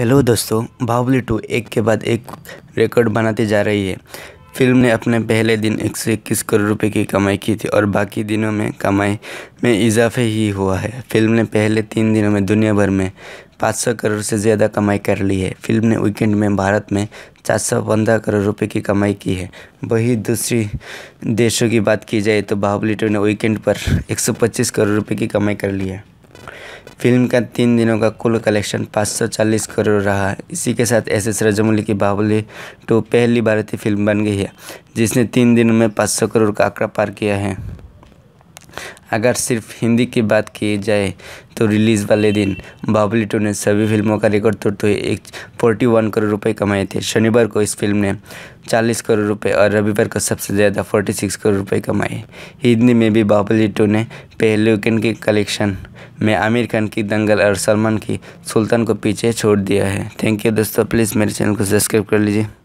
hello दोस्तों Baahubali to एक के बाद एक रिकॉर्ड बनाती जा रही है फिल्म ने अपने पहले दिन एक सौ इक्कीस करोड़ रुपए की कमाई की थी और बाकी दिनों में कमाई में इजाफे ही हुआ है फिल्म ने पहले तीन दिनों में दुनिया भर में 500 करोड़ से ज़्यादा कमाई कर ली है फिल्म ने वीकेंड में भारत में चार सौ पंद्रह करोड़ रुपए की कमाई की है वही दूसरी देशों की बात की जाए तो बाहुबली टू ने वीकेंड पर पच्चीस करोड़ रुपये की कमाई कर ली है फिल्म का तीन दिनों का कुल कलेक्शन 540 करोड़ रहा है इसी के साथ एस एस रजामौली की बाहुबली टू पहली भारतीय फिल्म बन गई है जिसने तीन दिनों में 500 करोड़ का आंकड़ा पार किया है अगर सिर्फ हिंदी की बात की जाए तो रिलीज़ वाले दिन बाहुबली टू ने सभी फिल्मों का रिकॉर्ड तोड़ते हुए एक फोर्टी वन करोड़ रुपए कमाए थे शनिवार को इस फिल्म ने चालीस करोड़ रुपए और रविवार को सबसे ज़्यादा फोर्टी सिक्स करोड़ रुपए कमाए हिंदी में भी बाहुबली टू ने पहले वीकेंड के कलेक्शन में आमिर खान की दंगल और सलमान की सुल्तान को पीछे छोड़ दिया है थैंक यू दोस्तों प्लीज़ मेरे चैनल को सब्सक्राइब कर लीजिए